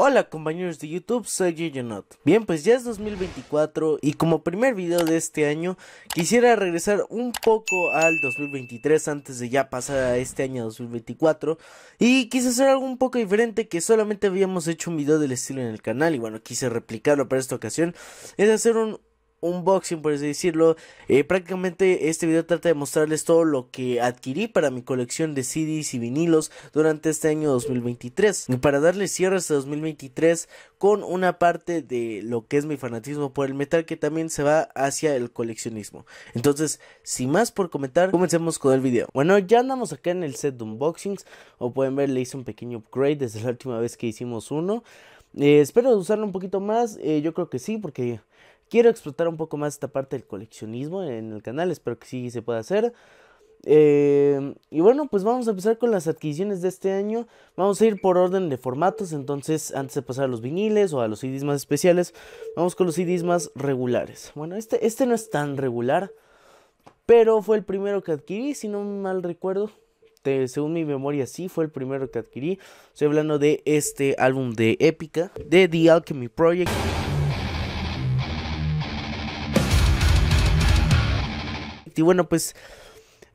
Hola compañeros de YouTube, soy Yoyonot. Bien, pues ya es 2024 y como primer video de este año quisiera regresar un poco al 2023 antes de ya pasar a este año 2024 y quise hacer algo un poco diferente que solamente habíamos hecho un video del estilo en el canal y bueno, quise replicarlo para esta ocasión es hacer un, unboxing, por así decirlo. Eh, prácticamente este video trata de mostrarles todo lo que adquirí para mi colección de CDs y vinilos durante este año 2023. Y para darle cierre a este 2023 con una parte de lo que es mi fanatismo por el metal que también se va hacia el coleccionismo. Entonces, sin más por comentar, comencemos con el video. Bueno, ya andamos acá en el set de unboxings. Como pueden ver, le hice un pequeño upgrade desde la última vez que hicimos uno. Eh, espero usarlo un poquito más. Eh, yo creo que sí, porque Quiero explotar un poco más esta parte del coleccionismo en el canal, espero que sí se pueda hacer. Eh, y bueno, pues vamos a empezar con las adquisiciones de este año. Vamos a ir por orden de formatos, entonces antes de pasar a los viniles o a los CDs más especiales, vamos con los CDs más regulares. Bueno, este, este no es tan regular, pero fue el primero que adquirí, si no mal recuerdo. según mi memoria, sí, fue el primero que adquirí. Estoy hablando de este álbum de Épica, de The Alchemy Project. Y bueno, pues...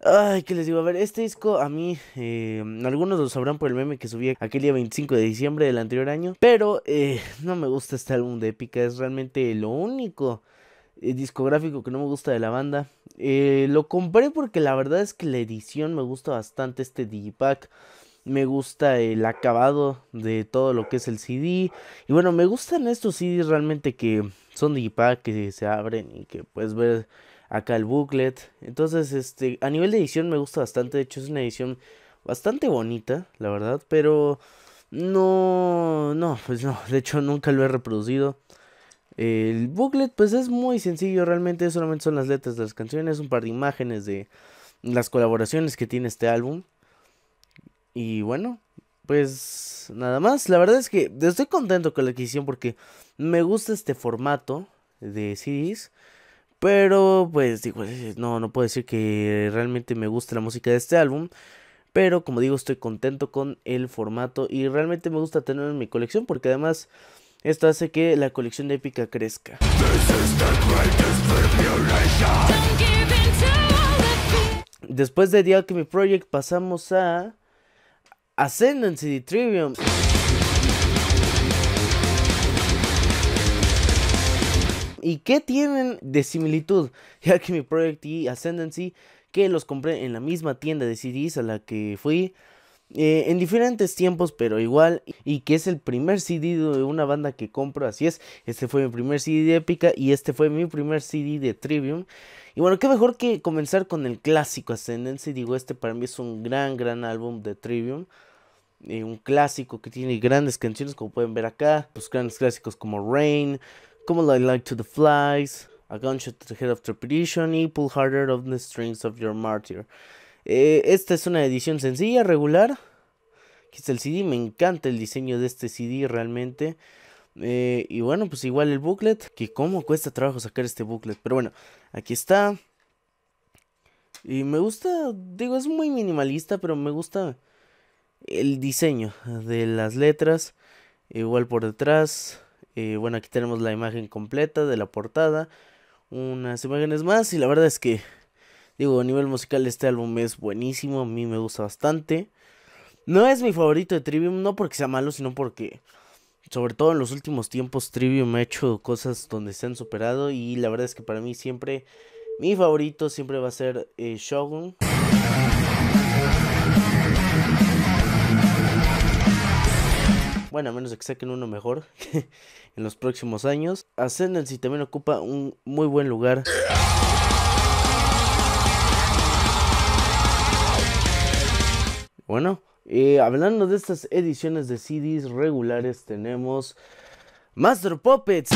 Ay, ¿qué les digo? A ver, este disco a mí, eh, algunos lo sabrán por el meme que subí aquel día 25 de diciembre del anterior año, pero eh, no me gusta este álbum de épica, es realmente lo único eh, discográfico que no me gusta de la banda. lo compré porque la verdad es que la edición me gusta bastante este Digipack. Me gusta el acabado de todo lo que es el CD. Y bueno, me gustan estos CDs realmente que son Digipack, que se abren y que puedes ver acá el booklet. Entonces, este, a nivel de edición me gusta bastante. De hecho, es una edición bastante bonita, la verdad. Pero no, no, pues no. De hecho, nunca lo he reproducido. El booklet, pues es muy sencillo. Realmente solamente son las letras de las canciones, un par de imágenes de las colaboraciones que tiene este álbum. Y bueno, pues nada más. La verdad es que estoy contento con la adquisición porque me gusta este formato de CDs. Pero pues digo, eh, no, no puedo decir que realmente me guste la música de este álbum. Pero como digo, estoy contento con el formato y realmente me gusta tenerlo en mi colección porque además esto hace que la colección de Épica crezca. Después de The Alchemy Project pasamos a Ascendancy City Trivium. ¿Y qué tienen de similitud? Ya que mi Project y e, Ascendancy, que los compré en la misma tienda de CDs a la que fui, eh, en diferentes tiempos, pero igual, y que es el primer CD de una banda que compro, así es, este fue mi primer CD de Épica y este fue mi primer CD de Trivium. Y bueno, qué mejor que comenzar con el clásico Ascendancy, digo, este para mí es un gran, gran álbum de Trivium. Eh, un clásico que tiene grandes canciones, como pueden ver acá, pues grandes clásicos como Rain, como light like to the flies, a gunshot to the head of trepidation y pull harder of the strings of your martyr. Eh, esta es una edición sencilla, regular. Aquí está el CD, me encanta el diseño de este CD realmente. Eh, y bueno, pues igual el booklet, que como cuesta trabajo sacar este booklet. Pero bueno, aquí está. Y me gusta, digo, es muy minimalista, pero me gusta el diseño de las letras. Igual por detrás. Eh, bueno, aquí tenemos la imagen completa de la portada. Unas imágenes más. Y la verdad es que, digo, a nivel musical este álbum es buenísimo. A mí me gusta bastante. No es mi favorito de Trivium, no porque sea malo, sino porque, sobre todo en los últimos tiempos, Trivium ha hecho cosas donde se han superado. Y la verdad es que para mí siempre, mi favorito siempre va a ser eh, Shogun. bueno, a menos que saquen uno mejor en los próximos años. Ascendancy también ocupa un muy buen lugar. Bueno, eh, hablando de estas ediciones de CDs regulares, tenemos Master Puppets.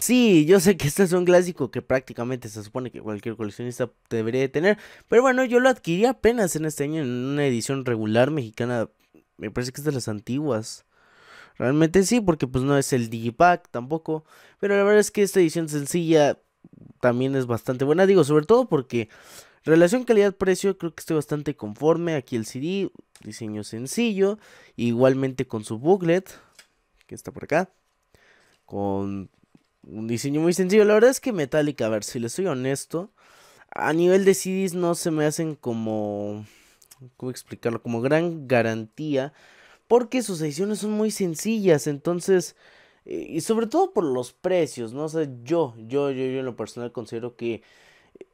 Sí, yo sé que este es un clásico que prácticamente se supone que cualquier coleccionista debería de tener, pero bueno, yo lo adquirí apenas en este año en una edición regular mexicana, me parece que es de las antiguas. Realmente sí, porque pues no es el Digipack tampoco, pero la verdad es que esta edición sencilla también es bastante buena, digo, sobre todo porque relación calidad-precio creo que estoy bastante conforme, aquí el CD, diseño sencillo, igualmente con su booklet, que está por acá, con un diseño muy sencillo. La verdad es que Metallica, a ver, si les soy honesto, a nivel de CDs no se me hacen como... ¿Cómo explicarlo? Como gran garantía. Porque sus ediciones son muy sencillas. Entonces... Eh, y sobre todo por los precios, ¿no? sé, sea, yo, yo, yo, yo en lo personal considero que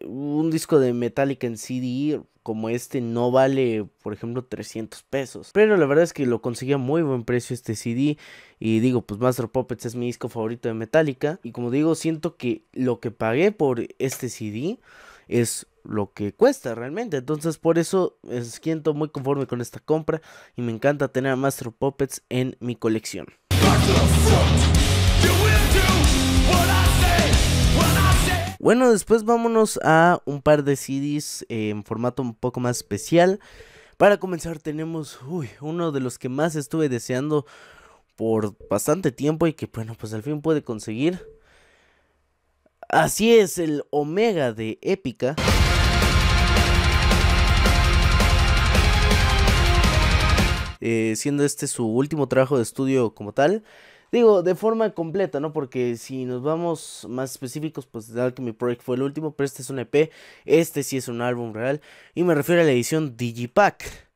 un disco de Metallica en CD como este no vale, por ejemplo, 300 pesos. Pero la verdad es que lo conseguí a muy buen precio este CD. Y digo, pues Master Puppets es mi disco favorito de Metallica. Y como digo, siento que lo que pagué por este CD es lo que cuesta realmente. Entonces, por eso me siento muy conforme con esta compra. Y me encanta tener a Master Puppets en mi colección. Bueno, después vámonos a un par de CDs en formato un poco más especial. Para comenzar tenemos uno de los que más estuve deseando por bastante tiempo y que bueno, pues al fin puede conseguir. Así es, el Omega de Épica. Eh, siendo este su último trabajo de estudio como tal. Digo, de forma completa, ¿no? Porque si nos vamos más específicos, pues que mi Project fue el último, pero este es un EP, este sí es un álbum real, y me refiero a la edición Digipack.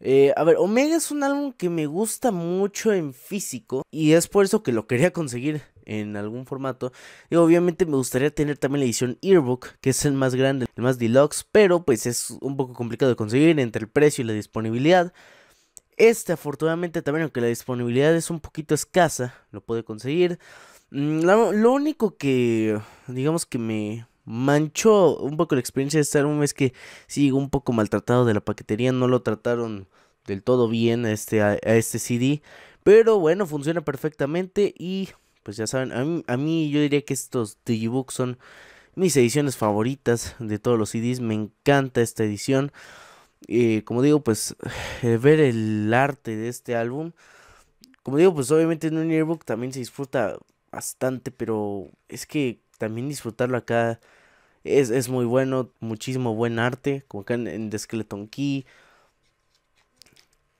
Eh, a ver, Omega es un álbum que me gusta mucho en físico, y es por eso que lo quería conseguir en algún formato. Y obviamente me gustaría tener también la edición Earbook, que es el más grande, el más deluxe, pero pues es un poco complicado de conseguir entre el precio y la disponibilidad. Este afortunadamente también, aunque la disponibilidad es un poquito escasa, lo pude conseguir. Mm, lo, único que, digamos que me manchó un poco la experiencia de este álbum es que sí, un poco maltratado de la paquetería, no lo trataron del todo bien a este, este CD. Pero bueno, funciona perfectamente y pues ya saben, a mí, a mí yo diría que estos Digibooks son mis ediciones favoritas de todos los CDs. Me encanta esta edición y eh, como digo, pues eh, ver el arte de este álbum. Como digo, pues obviamente en un yearbook también se disfruta bastante, pero es que también disfrutarlo acá es, muy bueno, muchísimo buen arte, como acá en, The Skeleton Key,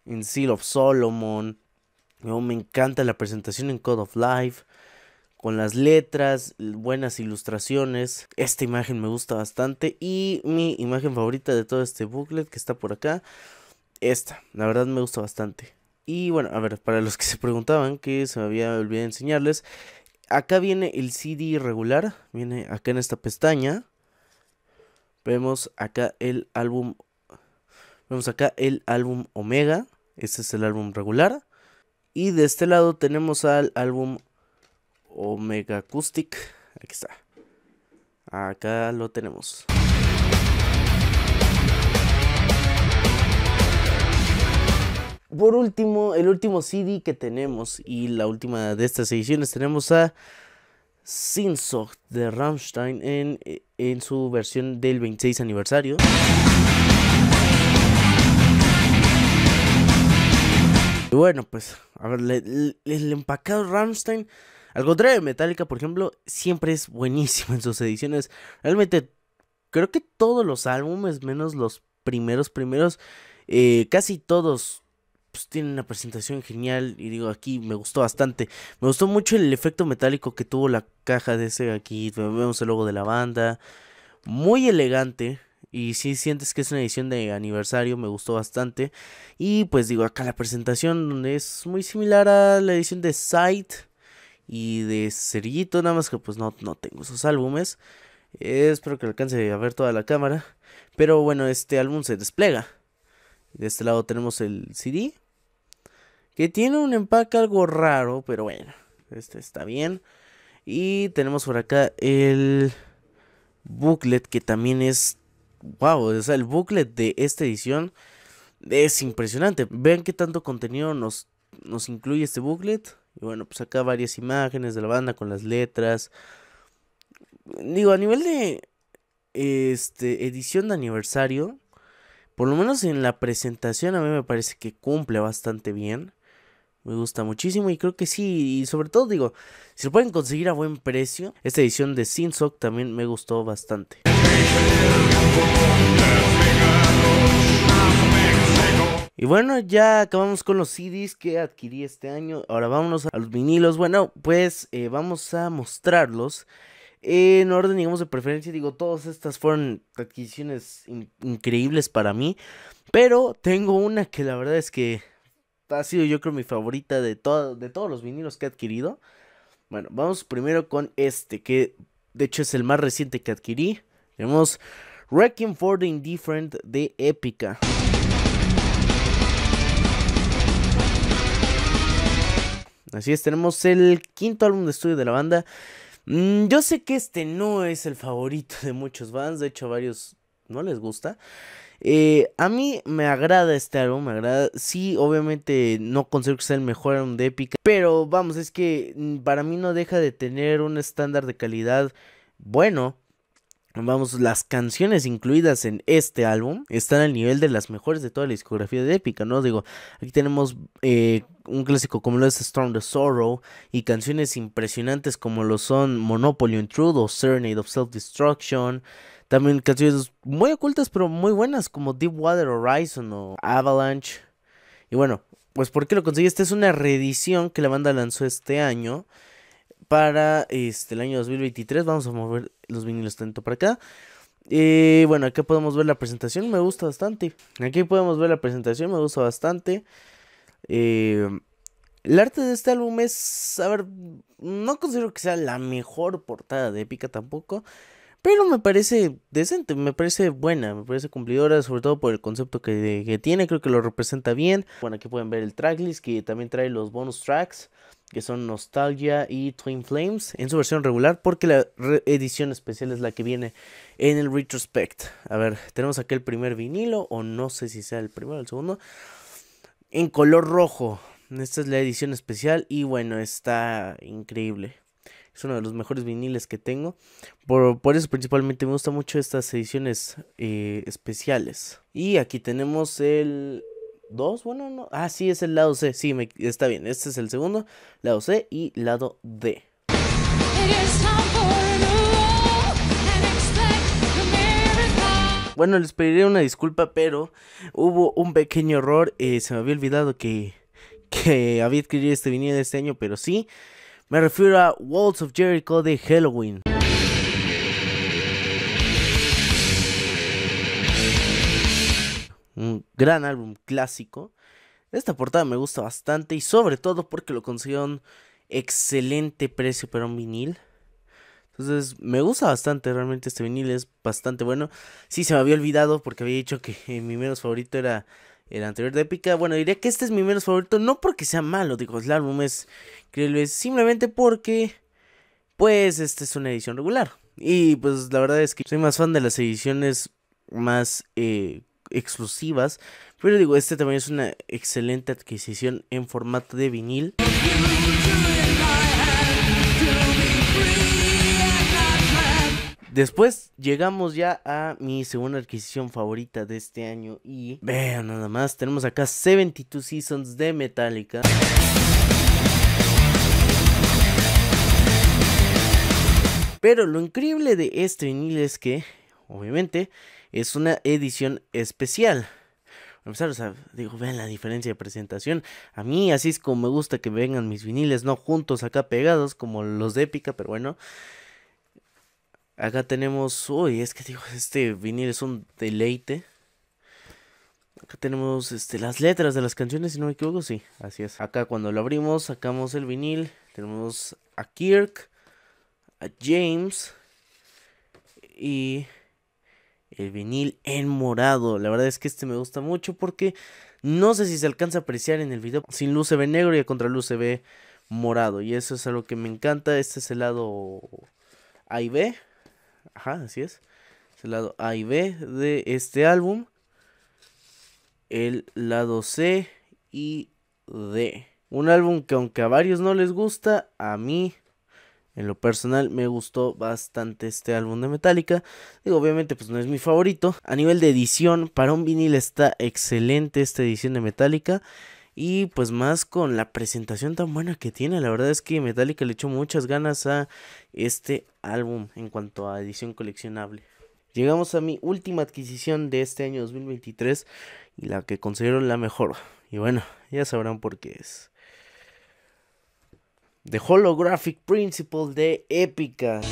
en Seal of Solomon. me encanta la presentación en Code of Life con las letras, buenas ilustraciones. Esta imagen me gusta bastante y mi imagen favorita de todo este booklet que está por acá, esta, la verdad me gusta bastante. Y bueno, a ver, para los que se preguntaban que se me había olvidado enseñarles, acá viene el CD regular, viene acá en esta pestaña. Vemos acá el álbum vemos acá el álbum Omega, este es el álbum regular. Y de este lado tenemos al álbum Omega Acoustic. Aquí está. Acá lo tenemos. Por último, el último CD que tenemos y la última de estas ediciones tenemos a Sinsock de Rammstein en, su versión del 26 aniversario. Y bueno, pues, a ver, el empacado Rammstein al contrario de Metallica, por ejemplo, siempre es buenísimo en sus ediciones. Realmente, creo que todos los álbumes, menos los primeros, primeros, eh, casi todos pues, tienen una presentación genial. Y digo, aquí me gustó bastante. Me gustó mucho el efecto metálico que tuvo la caja de ese aquí. Vemos el logo de la banda. Muy elegante. Y si sientes que es una edición de aniversario, me gustó bastante. Y pues digo, acá la presentación es muy similar a la edición de Sight y de Cerillito, nada más que pues no, no tengo esos álbumes. espero que alcance a ver toda la cámara. Pero bueno, este álbum se despliega. De este lado tenemos el CD. Que tiene un empaque algo raro, pero bueno, este está bien. Y tenemos por acá el booklet que también es... ¡Wow! O sea, el booklet de esta edición es impresionante. Vean qué tanto contenido nos, nos incluye este booklet. Y bueno, pues acá varias imágenes de la banda con las letras. Digo, a nivel de este edición de aniversario, por lo menos en la presentación a mí me parece que cumple bastante bien. Me gusta muchísimo y creo que sí, y sobre todo digo, si lo pueden conseguir a buen precio, esta edición de Sinsock también me gustó bastante. Y bueno, ya acabamos con los CDs que adquirí este año. Ahora vámonos a los vinilos. Bueno, pues eh, vamos a mostrarlos en orden, digamos, de preferencia. Digo, todas estas fueron adquisiciones increíbles para mí. Pero tengo una que la verdad es que ha sido yo creo mi favorita de, de todos los vinilos que he adquirido. Bueno, vamos primero con este, que de hecho es el más reciente que adquirí. Tenemos Wrecking for the Indifferent de Epica. Así es, tenemos el quinto álbum de estudio de la banda. Mm, yo sé que este no es el favorito de muchos bands de hecho a varios no les gusta. Eh, a mí me agrada este álbum, me agrada. Sí, obviamente no considero que sea el mejor álbum de Epic. pero vamos, es que mm, para mí no deja de tener un estándar de calidad bueno. Vamos, las canciones incluidas en este álbum están al nivel de las mejores de toda la discografía de épica, ¿no? Digo, aquí tenemos eh, un clásico como lo es Storm the Sorrow y canciones impresionantes como lo son Monopoly Intrude o Serenade of Self-Destruction. También canciones muy ocultas pero muy buenas como Deep Water Horizon o Avalanche. Y bueno, pues ¿por qué lo conseguí? Esta es una reedición que la banda lanzó este año para este, el año 2023. Vamos a mover los vinilos tanto para acá. Eh, bueno, acá podemos ver la presentación, me gusta bastante. Aquí podemos ver la presentación, me gusta bastante. Eh, el arte de este álbum es, a ver, no considero que sea la mejor portada de Épica tampoco. Pero me parece decente, me parece buena, me parece cumplidora, sobre todo por el concepto que, que tiene, creo que lo representa bien. Bueno, aquí pueden ver el tracklist que también trae los bonus tracks que son Nostalgia y Twin Flames en su versión regular, porque la edición especial es la que viene en el Retrospect. A ver, tenemos aquí el primer vinilo, o no sé si sea el primero o el segundo, en color rojo. Esta es la edición especial y bueno, está increíble. Es uno de los mejores viniles que tengo. Por, eso principalmente me gustan mucho estas ediciones eh, especiales. Y aquí tenemos el 2, bueno, no. Ah, sí, es el lado C. Sí, está bien. Este es el segundo, lado C y lado D. Bueno, les pediré una disculpa, pero hubo un pequeño error. Eh, se me había olvidado que, que había adquirido este vinilo este año, pero sí. Me refiero a Walls of Jericho de Halloween. gran álbum clásico. Esta portada me gusta bastante y sobre todo porque lo conseguí a un excelente precio para un vinil. Entonces me gusta bastante, realmente este vinil es bastante bueno. Sí, se me había olvidado porque había dicho que mi menos favorito era el anterior de Épica. Bueno, diría que este es mi menos favorito, no porque sea malo, digo, el álbum es increíble, simplemente porque, pues, este es una edición regular. Y pues la verdad es que soy más fan de las ediciones más eh, exclusivas. Pero digo, este también es una excelente adquisición en formato de vinil. Después llegamos ya a mi segunda adquisición favorita de este año y vean nada más, tenemos acá 72 Seasons de Metallica. Pero lo increíble de este vinil es que, obviamente, es una edición especial. A digo, vean la diferencia de presentación. A mí así es como me gusta que vengan mis viniles, no juntos acá pegados como los de Épica, pero bueno. Acá tenemos, uy, es que digo, este vinil es un deleite. Acá tenemos este, las letras de las canciones, si no me equivoco, sí, así es. Acá cuando lo abrimos, sacamos el vinil, tenemos a Kirk, a James y el vinil en morado. La verdad es que este me gusta mucho porque no sé si se alcanza a apreciar en el video. Sin luz se ve negro y a contraluz se ve morado. Y eso es algo que me encanta. Este es el lado A y B. Ajá, así es. Es el lado A y B de este álbum. El lado C y D. Un álbum que aunque a varios no les gusta, a mí en lo personal me gustó bastante este álbum de Metallica. Digo, obviamente pues no es mi favorito. A nivel de edición, para un vinil está excelente esta edición de Metallica. Y pues más con la presentación tan buena que tiene. La verdad es que Metallica le echó muchas ganas a este álbum en cuanto a edición coleccionable. Llegamos a mi última adquisición de este año 2023 y la que considero la mejor. Y bueno, ya sabrán por qué es. The Holographic Principle de Epica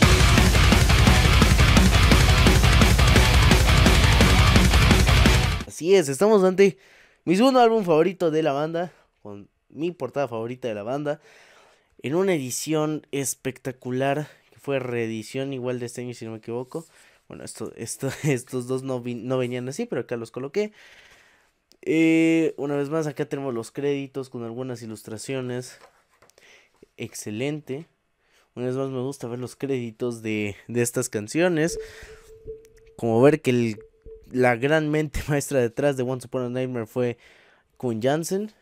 Así es, estamos ante mi segundo álbum favorito de la banda, con mi portada favorita de la banda, en una edición espectacular, que fue reedición igual de este año si no me equivoco. Bueno, esto, estos dos no, venían así, pero acá los coloqué. Eh, una vez más, acá tenemos los créditos con algunas ilustraciones excelente. Una vez más me gusta ver los créditos de, estas canciones. Como ver que la gran mente maestra detrás de Once Upon a Nightmare fue Kun Jansen.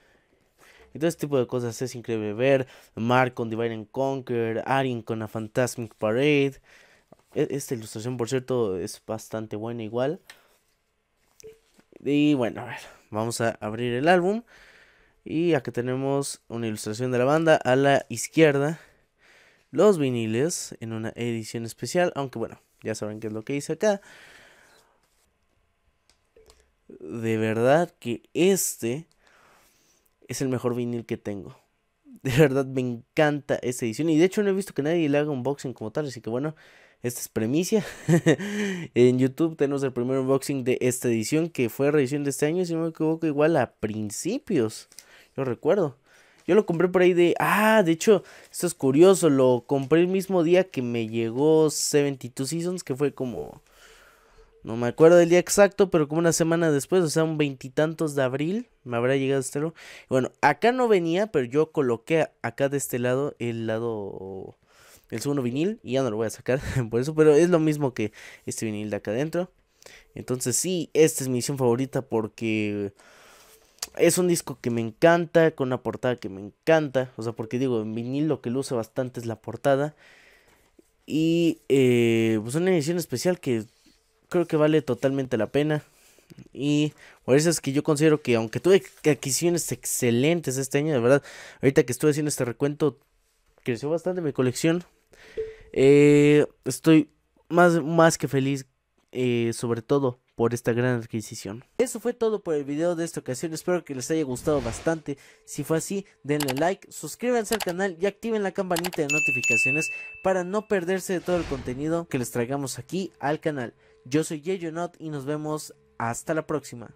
Y todo este tipo de cosas es increíble ver. Mark con Divine and Conquer, Arin con A Fantasmic Parade. E, esta ilustración, por cierto, es bastante buena igual. Y bueno, a ver, vamos a abrir el álbum. Y acá tenemos una ilustración de la banda. A la izquierda, los viniles en una edición especial. Aunque bueno, ya saben qué es lo que hice acá. De verdad que este es el mejor vinil que tengo. De verdad me encanta esta edición. Y de hecho no he visto que nadie le haga unboxing como tal. Así que bueno, esta es premicia. en YouTube tenemos el primer unboxing de esta edición que fue reedición de este año, si no me equivoco, igual a principios. Yo recuerdo. Yo lo compré por ahí de. Ah, de hecho, esto es curioso. Lo compré el mismo día que me llegó 72 Seasons, que fue como. No me acuerdo del día exacto, pero como una semana después, o sea, un veintitantos de abril, me habrá llegado este Bueno, acá no venía, pero yo coloqué acá de este lado el lado. El segundo vinil, y ya no lo voy a sacar por eso, pero es lo mismo que este vinil de acá adentro. Entonces, sí, esta es mi misión favorita porque es un disco que me encanta, con una portada que me encanta. O sea, porque digo, en vinil lo que luce bastante es la portada. Y es eh, pues una edición especial que creo que vale totalmente la pena. Y por eso es que yo considero que aunque tuve adquisiciones excelentes este año, de verdad, ahorita que estuve haciendo este recuento, creció bastante mi colección. Eh, estoy más, más que feliz, eh, sobre todo por esta gran adquisición. Eso fue todo por el video de esta ocasión, espero que les haya gustado bastante, si fue así denle like, suscríbanse al canal y activen la campanita de notificaciones para no perderse de todo el contenido que les traigamos aquí al canal. Yo soy Not. y nos vemos hasta la próxima.